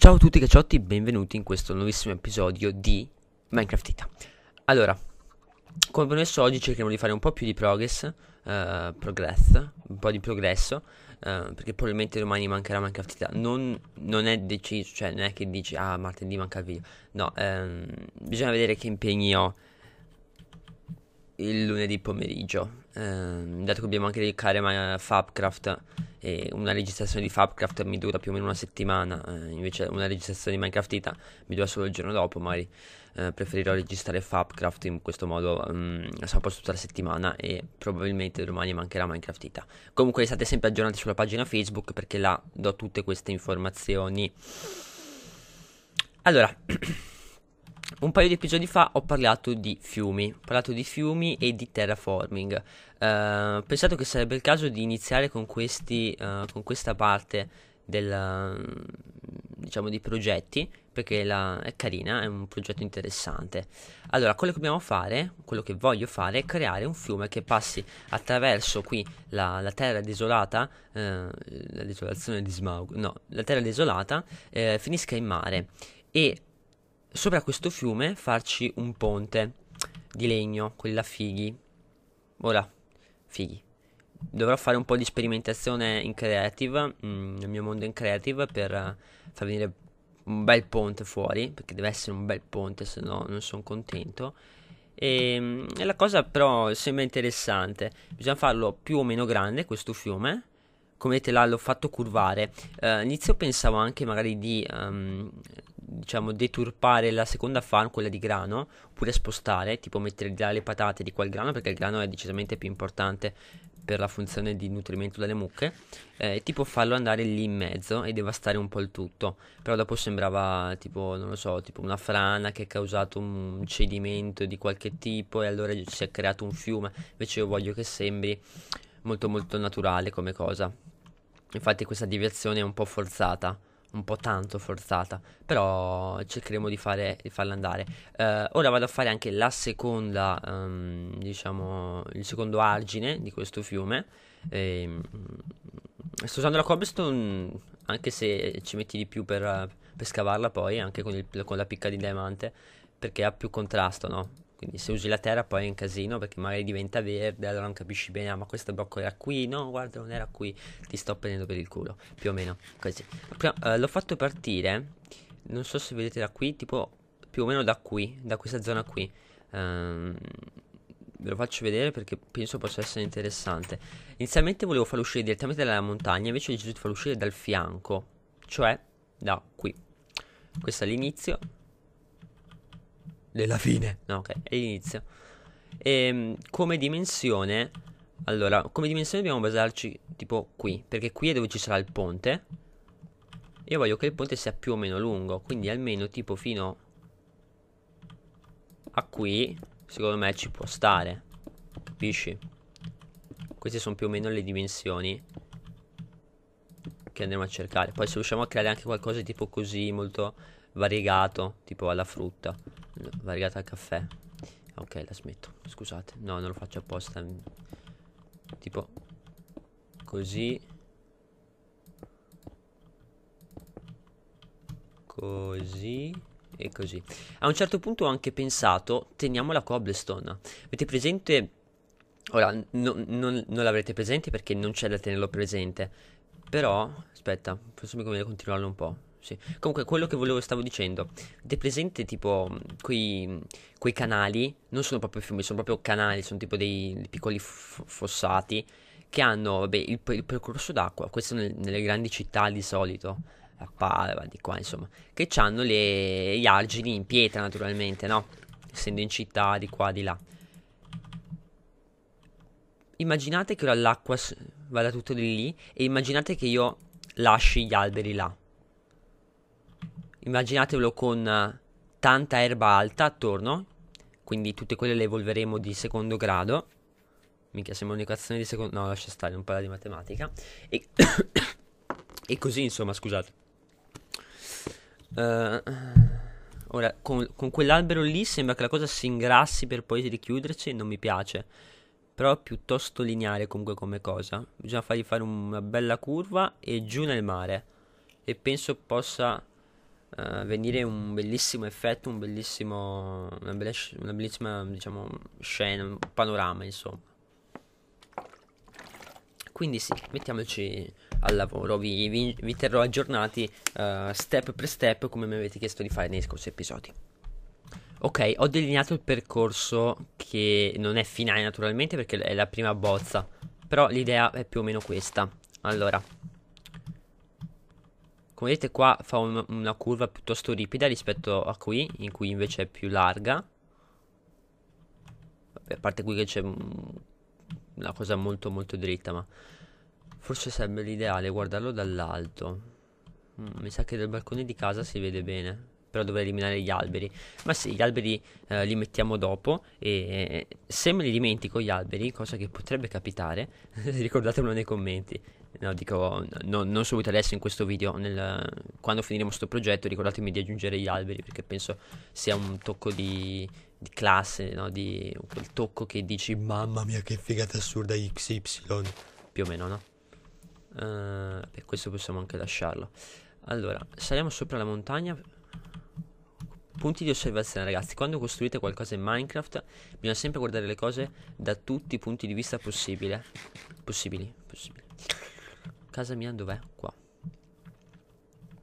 Ciao a tutti cacciotti, benvenuti in questo nuovissimo episodio di Minecraft Ita. Allora, come promesso oggi cercheremo di fare un po' più di progress, uh, progress un po' di progresso, uh, perché probabilmente domani mancherà Minecraft Ita. Non, non, è deciso, cioè non è che dici, ah martedì manca il video. No, um, bisogna vedere che impegni ho il lunedì pomeriggio, um, dato che dobbiamo anche dedicare eh, Fabcraft e una registrazione di Fabcraft mi dura più o meno una settimana, eh, invece una registrazione di Minecraftita mi dura solo il giorno dopo, magari eh, preferirò registrare Fabcraft in questo modo um, sono a posto tutta la settimana e probabilmente domani mancherà Minecraftita. Comunque state sempre aggiornati sulla pagina Facebook perché là do tutte queste informazioni. Allora un paio di episodi fa ho parlato di fiumi, ho parlato di fiumi e di terraforming. Uh, pensate che sarebbe il caso di iniziare con, questi, uh, con questa parte del, mm, diciamo, dei progetti, perché la, è carina, è un progetto interessante. Allora, quello che dobbiamo fare, quello che voglio fare, è creare un fiume che passi attraverso qui la, la terra desolata, eh, la desolazione di Smaug, no, la terra desolata, eh, finisca in mare. E sopra questo fiume farci un ponte di legno, quella fighi. Ora, fighi. Dovrò fare un po' di sperimentazione in creative, mm, nel mio mondo in creative, per eh, far venire un bel ponte fuori, perché deve essere un bel ponte, se no non sono contento. E, ehm, e la cosa però sembra interessante, bisogna farlo più o meno grande questo fiume, come te l'ho fatto curvare eh, all'inizio pensavo anche magari di um, diciamo deturpare la seconda farm quella di grano oppure spostare tipo mettere là le patate di quel grano perché il grano è decisamente più importante per la funzione di nutrimento delle mucche eh, tipo farlo andare lì in mezzo e devastare un po' il tutto però dopo sembrava tipo non lo so tipo una frana che ha causato un cedimento di qualche tipo e allora si è creato un fiume invece io voglio che sembri molto molto naturale come cosa Infatti questa deviazione è un po' forzata, un po' tanto forzata, però cercheremo di, fare, di farla andare. Uh, ora vado a fare anche la seconda, um, diciamo, il secondo argine di questo fiume. E, ehm, sto usando la cobblestone anche se ci metti di più per, per scavarla poi, anche con, il, con la picca di diamante, perché ha più contrasto, no? Quindi se usi la terra poi è un casino perché magari diventa verde, allora non capisci bene, ah ma questo blocco era qui, no guarda non era qui, ti sto prendendo per il culo, più o meno così. Però eh, l'ho fatto partire, non so se vedete da qui, tipo più o meno da qui, da questa zona qui. Um, ve lo faccio vedere perché penso possa essere interessante. Inizialmente volevo farlo uscire direttamente dalla montagna, invece ho deciso di farlo uscire dal fianco, cioè da qui. Questo è l'inizio della fine. No, ok, è l'inizio. E, ehm, come dimensione, allora, come dimensione dobbiamo basarci tipo qui, perché qui è dove ci sarà il ponte. Io voglio che il ponte sia più o meno lungo, quindi almeno tipo fino a qui, secondo me ci può stare. Capisci? Queste sono più o meno le dimensioni che andremo a cercare. Poi se riusciamo a creare anche qualcosa tipo così, molto variegato, tipo alla frutta variegata al caffè ok la smetto scusate no non lo faccio apposta tipo così così e così a un certo punto ho anche pensato teniamo la cobblestone avete presente ora no, non, non l'avrete presente perché non c'è da tenerlo presente però aspetta forse mi conviene continuarlo un po' sì. Comunque, quello che volevo stavo dicendo, è presente tipo mm, quei, mm, quei, canali, non sono proprio fiumi, sono proprio canali, sono tipo dei, dei piccoli f- fossati che hanno vabbè, il, il, percorso d'acqua, questo nel, nelle grandi città di solito, a Padova, di qua insomma, che hanno le, gli argini in pietra naturalmente, no? Essendo in città, di qua, di là. Immaginate che ora l'acqua vada tutto di lì e immaginate che io lasci gli alberi là immaginatevelo con eh, tanta erba alta attorno, quindi tutte quelle le evolveremo di secondo grado. Mica sembra un'equazione di secondo... no, lascia stare, non parla di matematica. E, e così, insomma, scusate. Uh, ora, con, con quell'albero lì sembra che la cosa si ingrassi per poi richiuderci non mi piace. Però è piuttosto lineare comunque come cosa. Bisogna fargli fare una bella curva e giù nel mare. E penso possa eh, venire un bellissimo effetto, un bellissimo, una, bella, una bellissima diciamo, scena, un panorama insomma. Quindi sì, mettiamoci al lavoro, vi, vi, vi terrò aggiornati uh, step per step come mi avete chiesto di fare nei scorsi episodi. Ok, ho delineato il percorso che non è finale naturalmente perché è la prima bozza, però l'idea è più o meno questa. Allora, come vedete qua fa un, una curva piuttosto ripida rispetto a qui in cui invece è più larga Vabbè, a parte qui che c'è una mm, cosa molto molto dritta ma forse sarebbe l'ideale guardarlo dall'alto mm, mi sa che dal balcone di casa si vede bene però dovrei eliminare gli alberi. Ma sì, gli alberi eh, li mettiamo dopo e eh, se me li dimentico gli alberi, cosa che potrebbe capitare, ricordatemelo nei commenti. No, dico, no, non subito adesso in questo video, nel, quando finiremo questo progetto ricordatemi di aggiungere gli alberi perché penso sia un tocco di, di classe, no? di quel tocco che dici mamma mia che figata assurda XY, più o meno no? Uh, eh, per questo possiamo anche lasciarlo. Allora, saliamo sopra la montagna Punti di osservazione, ragazzi. Quando costruite qualcosa in Minecraft, bisogna sempre guardare le cose da tutti i punti di vista possibile. Possibili, possibili. Casa mia dov'è? Qua.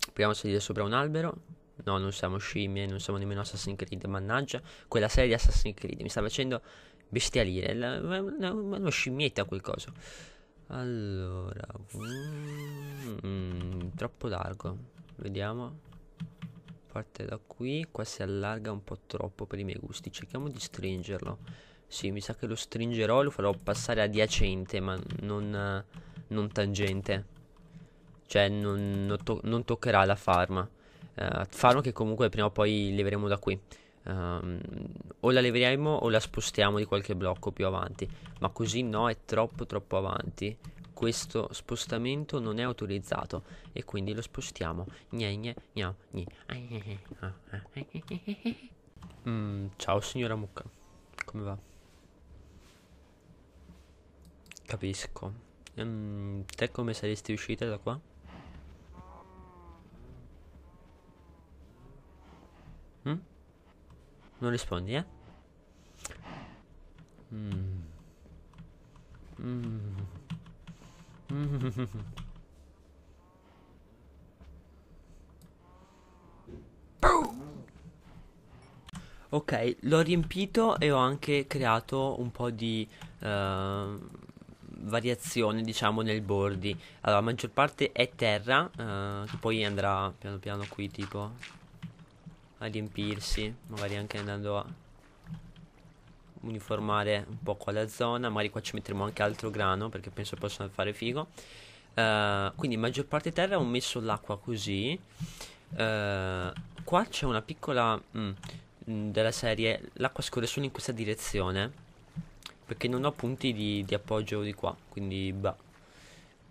Proviamo a salire sopra un albero. No, non siamo scimmie, non siamo nemmeno Assassin's Creed, mannaggia. Quella serie di Assassin's Creed mi sta facendo bestialire. La, una scimmietta quel coso. Allora, mm, mm troppo largo. Vediamo parte da qui, qua si allarga un po' troppo per i miei gusti, cerchiamo di stringerlo. Sì, mi sa che lo stringerò lo farò passare adiacente, ma non, non tangente. Cioè non, non, to non toccherà la farma. Uh, farma che comunque prima o poi leveremo da qui. Um, o la leveremo o la spostiamo di qualche blocco più avanti. Ma così no, è troppo troppo avanti questo spostamento non è autorizzato e quindi lo spostiamo. Gne, gne, gnao, gni. Ah, ah, ah, mm, ciao signora mucca, come va? Capisco. Mm, te come saresti uscita da qua? Mm? Non rispondi, eh? Mmm. Mmm ok, l'ho riempito e ho anche creato un po' di uh, ehm, variazione, diciamo, nei bordi. Allora, la maggior parte è terra, uh, che poi andrà piano piano qui, tipo, a riempirsi, magari anche andando a uniformare un po' la zona, magari qua ci metteremo anche altro grano perché penso possano fare figo. Uh, quindi maggior parte terra ho messo l'acqua così. Uh, qua c'è una piccola mm, mm, della serie, l'acqua scorre solo in questa direzione perché non ho punti di, di appoggio di qua, quindi bah.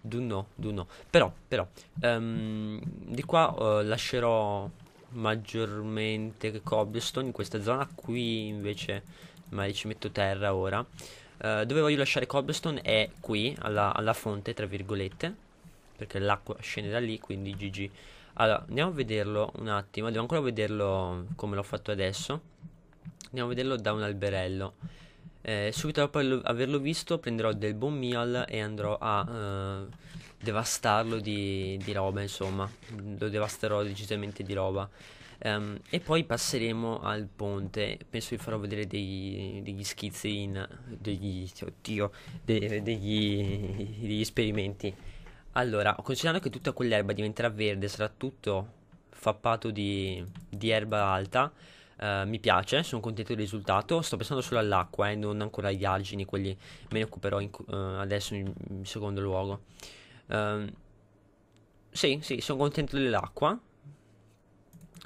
Do no, do no. Però, però, um, di qua uh, lascerò maggiormente cobblestone in questa zona qui invece magari ci metto terra ora. Uh, dove voglio lasciare cobblestone è qui, alla, alla fonte, tra virgolette, perché l'acqua scende da lì, quindi GG. Allora, andiamo a vederlo un attimo, devo ancora vederlo come l'ho fatto adesso. Andiamo a vederlo da un alberello. Eh, subito dopo averlo visto prenderò del buon meal e andrò a eh, devastarlo di, di roba, insomma. Lo devasterò decisamente di roba. Um, e poi passeremo al ponte. Penso vi farò vedere dei, degli schizzi, in, degli, oddio, de, degli, degli esperimenti. Allora, considerando che tutta quell'erba diventerà verde, sarà tutto fappato di, di erba alta. Uh, mi piace, sono contento del risultato. Sto pensando solo all'acqua e eh, non ancora agli argini, quelli me ne occuperò in, uh, adesso in, in, secondo luogo. Um, sì, sì, sono contento dell'acqua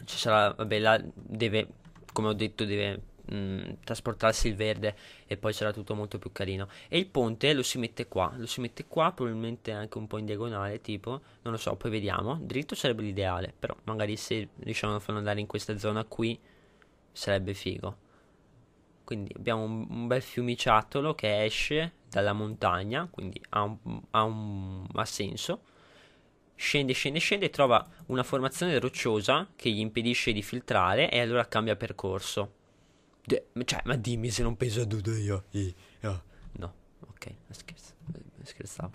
ci sarà, vabbè, là deve, come ho detto, deve mh, mm, trasportarsi il verde e poi sarà tutto molto più carino. E il ponte lo si mette qua, lo si mette qua, probabilmente anche un po' in diagonale, tipo, non lo so, poi vediamo. Dritto sarebbe l'ideale, però magari se riusciamo a farlo andare in questa zona qui sarebbe figo. Quindi abbiamo un, un bel fiumiciatolo che esce dalla montagna, quindi ha, un, ha, un, ha senso Scende, scende, scende e trova una formazione rocciosa che gli impedisce di filtrare e allora cambia percorso. De- cioè, ma dimmi se non penso a tutto io. io. No, ok, scherzo, scherzavo.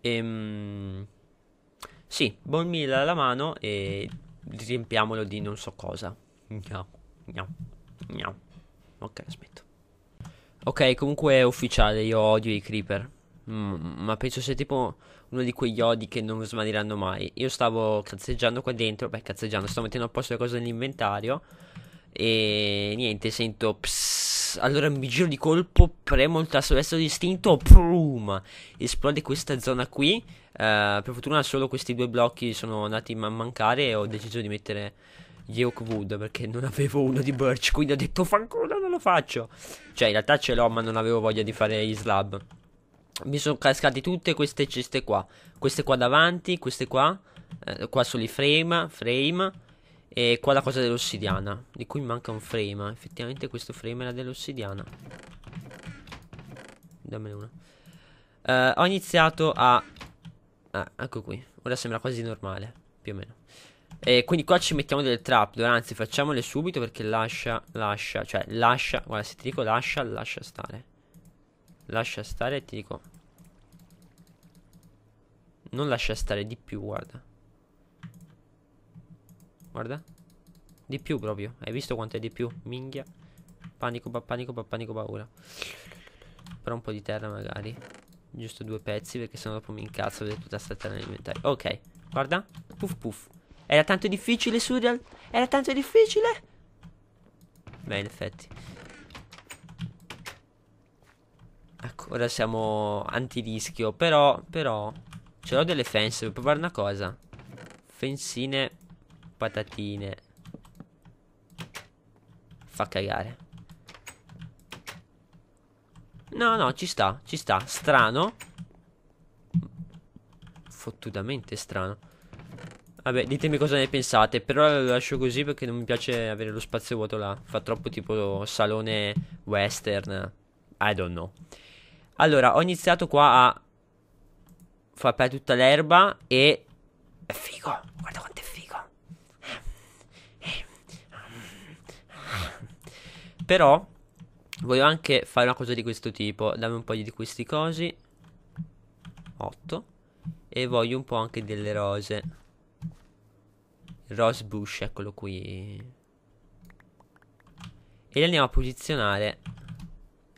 Ehm, sì, bombilla alla mano e riempiamolo di non so cosa. No, no, no. Ok, aspetto. Ok, comunque è ufficiale, io odio i creeper. Mm, ma penso sia tipo uno di quegli odi che non smaniranno mai. Io stavo cazzeggiando qua dentro, beh, cazzeggiando, sto mettendo a posto le cose nell'inventario e niente, sento psss, allora mi giro di colpo, premo il tasto destro distinto, prum, esplode questa zona qui. Uh, per fortuna solo questi due blocchi sono andati a mancare e ho deciso di mettere gli Oak Wood perché non avevo uno di Birch, quindi ho detto fanculo non lo faccio. Cioè in realtà ce l'ho ma non avevo voglia di fare gli slab mi sono cascate tutte queste ceste qua. Queste qua davanti, queste qua. Eh, qua sono i frame, frame. E qua la cosa dell'ossidiana. Di cui manca un frame. Effettivamente questo frame era dell'ossidiana. Dammene una. Eh, ho iniziato a... Ah, ecco qui. Ora sembra quasi normale. Più o meno. E quindi qua ci mettiamo delle trapdoor, anzi facciamole subito perché lascia, lascia, cioè lascia, guarda se ti dico lascia, lascia stare. Lascia stare e ti dico Non lascia stare di più guarda Guarda Di più proprio Hai visto quanto è di più? Minghia Panico pa panico pa panico paura Però un po' di terra magari Giusto due pezzi perché sennò dopo mi incazzo Vedete tutta questa terra nell'inventario Ok guarda Puff puff Era tanto difficile Surial Era tanto difficile Beh in effetti Ora siamo antirischio. Però, però, ce l'ho delle fence. Devo provare una cosa. Fensine, patatine. Fa cagare. No, no, ci sta, ci sta. Strano. Fottutamente strano. Vabbè, ditemi cosa ne pensate. Però lo lascio così perché non mi piace avere lo spazio vuoto là. Fa troppo tipo salone western. I don't know. Allora, ho iniziato qua a fare tutta l'erba e... È figo, guarda quanto è figo. Però, voglio anche fare una cosa di questo tipo. Dammi un po' di questi cosi. 8. E voglio un po' anche delle rose. Rose bush, eccolo qui. E le andiamo a posizionare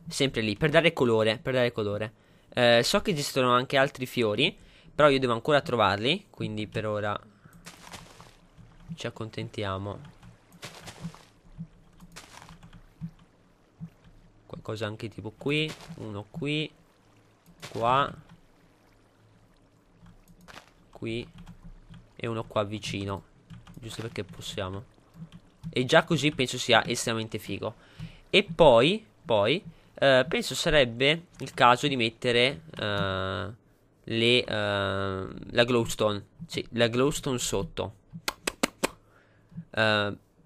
sempre lì, per dare colore, per dare colore. Eh, so che esistono anche altri fiori, però io devo ancora trovarli, quindi per ora ci accontentiamo. Qualcosa anche tipo qui, uno qui, qua, qui e uno qua vicino, giusto perché possiamo. E già così penso sia estremamente figo. E poi, poi eh, penso sarebbe il caso di mettere uh, le, uh, la glowstone. Sì, la glowstone sotto.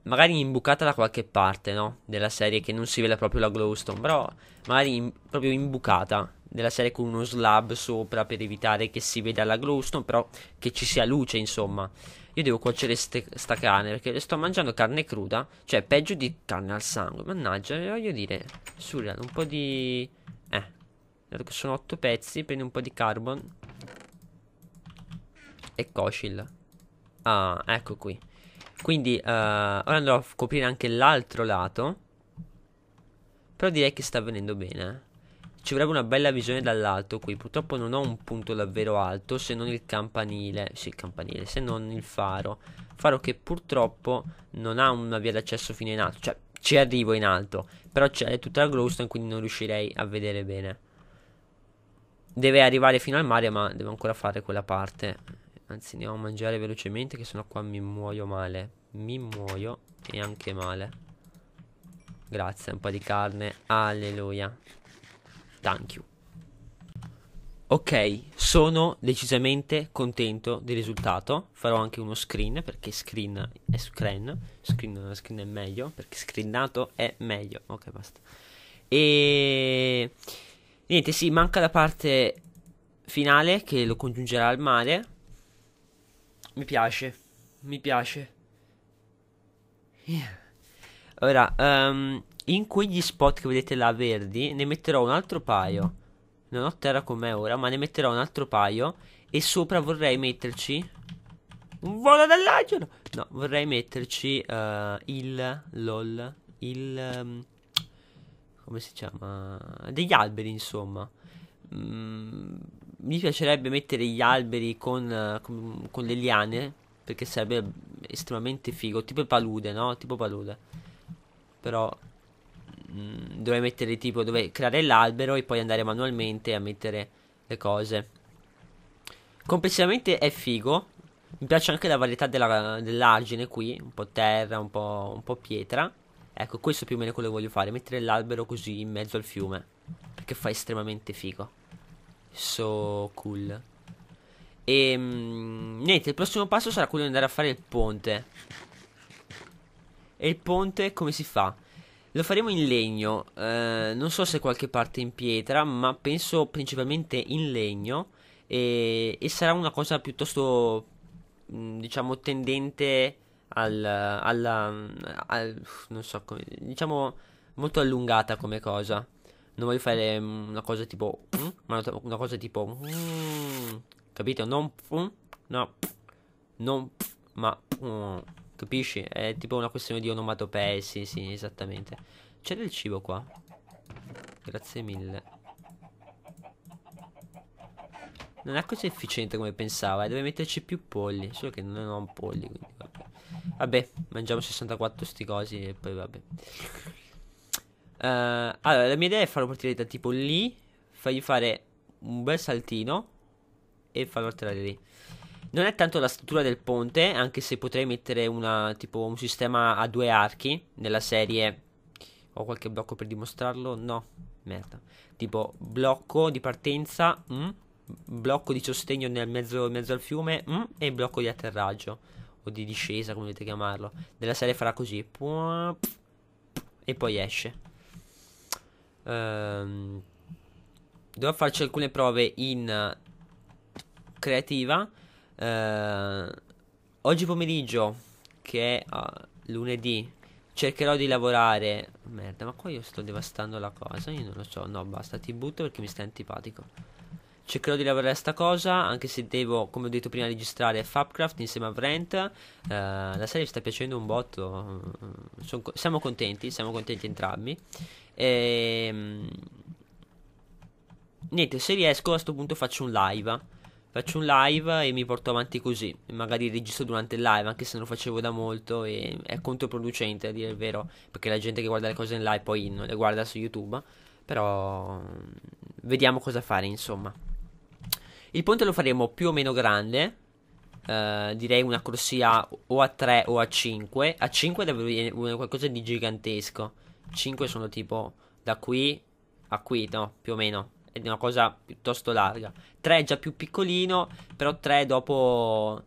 magari imbucata da qualche parte, no? Della serie che non si vede proprio la glowstone. Però magari in, proprio imbucata. Della serie con uno slab sopra per evitare che si veda la glowstone. Però che ci sia luce, insomma. Io devo cuocere ste, sta carne perché sto mangiando carne cruda, cioè peggio di carne al sangue. Mannaggia, voglio dire, surreal, un po' di... Eh, dato che sono 8 pezzi, prendi un po' di carbon. E cocil. Ah, ecco qui. Quindi, uh, ora andrò a coprire anche l'altro lato. Però direi che sta venendo bene, eh ci vorrebbe una bella visione dall'alto qui purtroppo non ho un punto davvero alto se non il campanile sì il campanile se non il faro faro che purtroppo non ha una via d'accesso fino in alto cioè ci arrivo in alto però c'è tutta la glowstone quindi non riuscirei a vedere bene deve arrivare fino al mare ma devo ancora fare quella parte anzi andiamo a mangiare velocemente che sennò qua mi muoio male mi muoio e anche male grazie un po' di carne alleluia Thank you. Ok, sono decisamente contento del risultato. Farò anche uno screen perché screen è screen, screen, screen è meglio perché screenato è meglio. Ok, basta. E niente, sì, manca la parte finale che lo congiungerà al mare. Mi piace, mi piace. Yeah. Ora, um, in quegli spot che vedete là verdi ne metterò un altro paio. Non ho terra con me ora, ma ne metterò un altro paio. E sopra vorrei metterci... Un volo dall'angelo! No, vorrei metterci uh, il... LOL. Il... Um, come si chiama? Degli alberi, insomma. Mm, mi piacerebbe mettere gli alberi con, eh, con, con le liane. Perché sarebbe estremamente figo. Tipo palude, no? Tipo palude. Però Mm, dove mettere tipo dove creare l'albero e poi andare manualmente a mettere le cose. Complessivamente è figo. Mi piace anche la varietà della, dell'argine qui, un po' terra, un po', un po' pietra. Ecco, questo più o meno quello che voglio fare, mettere l'albero così in mezzo al fiume, perché fa estremamente figo. So cool. E ehm, mh, niente, il prossimo passo sarà quello di andare a fare il ponte. E il ponte come si fa? Lo faremo in legno, eh, non so se qualche parte in pietra, ma penso principalmente in legno e, e sarà una cosa piuttosto, mm, diciamo, tendente al, alla, al, non so come, diciamo, molto allungata come cosa. Non voglio fare mm, una cosa tipo, ma una cosa tipo, capito? Non, no, non, ma... Capisci? È tipo una questione di onomatopee, sì, sì, esattamente. C'è del cibo qua. Grazie mille. Non è così efficiente come pensavo. eh. deve metterci più polli, solo che non ho polli, quindi vabbè. Vabbè, mangiamo 64 sti cosi e poi vabbè. Uh, allora, la mia idea è farlo partire da tipo lì, Fagli fare un bel saltino e farlo atterrare lì. Non è tanto la struttura del ponte, anche se potrei mettere una, tipo, un sistema a due archi nella serie. Ho qualche blocco per dimostrarlo? No, merda. Tipo blocco di partenza, mm, blocco di sostegno nel mezzo, mezzo al fiume mm, e blocco di atterraggio o di discesa, come volete chiamarlo. Nella serie farà così. E poi esce. Ehm, dovrò farci alcune prove in creativa eh, oggi pomeriggio, che è ah, lunedì, cercherò di lavorare. Merda, ma qua io sto devastando la cosa. Io non lo so. No, basta, ti butto perché mi stai antipatico. Cercherò di lavorare a sta cosa, anche se devo, come ho detto prima, registrare Fabcraft insieme a Brent. Eh, la serie sta piacendo un botto. Mm, Sono, siamo contenti, siamo contenti entrambi. E, ehm, niente, se riesco a questo punto faccio un live faccio un live e mi porto avanti così. Magari registro durante il live, anche se non lo facevo da molto, e è controproducente a dire il vero, perché la gente che guarda le cose in live poi non le guarda su YouTube. Però mm, vediamo cosa fare, insomma. Il ponte lo faremo più o meno grande. Eh, direi una corsia o a 3 o a 5. A 5 deve venire qualcosa di gigantesco. 5 sono tipo da qui a qui, no, più o meno è una cosa piuttosto larga. 3 è già più piccolino, però 3 dopo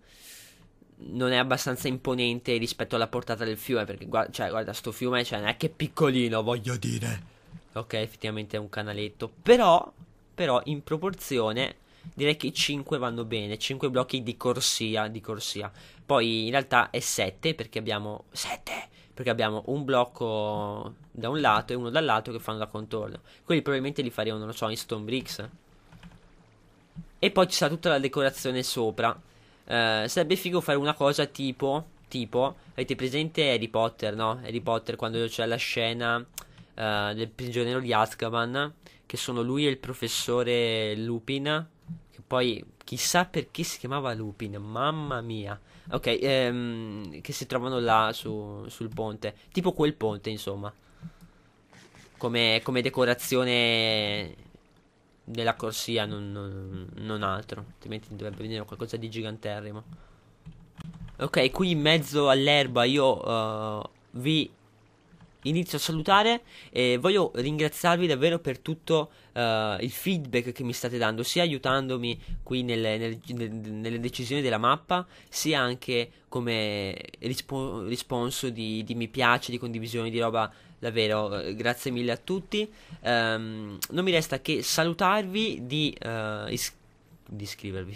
non è abbastanza imponente rispetto alla portata del fiume, perché guarda, cioè, guarda sto fiume, cioè, non è che piccolino, voglio dire. Ok, effettivamente è un canaletto, però, però in proporzione direi che 5 vanno bene, 5 blocchi di corsia, di corsia. Poi in realtà è 7 perché abbiamo 7 perché abbiamo un blocco da un lato e uno dall'altro che fanno da contorno. Quelli probabilmente li faremo, non lo so, in stone bricks. E poi ci sarà tutta la decorazione sopra. Eh, sarebbe figo fare una cosa tipo, tipo, avete presente Harry Potter, no? Harry Potter quando c'è la scena eh, del prigioniero di Azkaban, che sono lui e il professore Lupin poi chissà perché si chiamava Lupin, mamma mia. Ok, ehm, che si trovano là su, sul ponte. Tipo quel ponte, insomma. Come, come decorazione della corsia, non, non, non altro. Altrimenti dovrebbe venire qualcosa di giganterrimo. Ok, qui in mezzo all'erba io uh, vi inizio a salutare e voglio ringraziarvi davvero per tutto uh, il feedback che mi state dando, sia aiutandomi qui nelle, nelle, nelle decisioni della mappa, sia anche come rispo- risponso di, di, mi piace, di condivisione di roba. Davvero, eh, grazie mille a tutti. Um, non mi resta che salutarvi, di, uh, is- di iscrivervi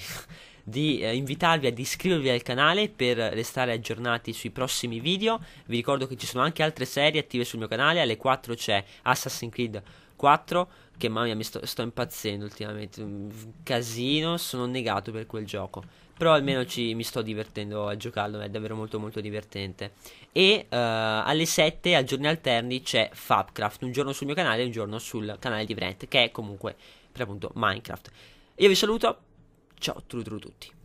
di eh, invitarvi ad iscrivervi al canale per restare aggiornati sui prossimi video. Vi ricordo che ci sono anche altre serie attive sul mio canale, alle 4 c'è Assassin's Creed 4 che mamma mia mi sto, sto impazzendo ultimamente, casino, sono negato per quel gioco. Però almeno ci, mi sto divertendo a giocarlo, è davvero molto molto divertente. E uh, alle 7 a giorni alterni c'è Fabcraft, un giorno sul mio canale e un giorno sul canale di Brent, che è comunque per appunto Minecraft. Io vi saluto, Ciao Trutru tutti!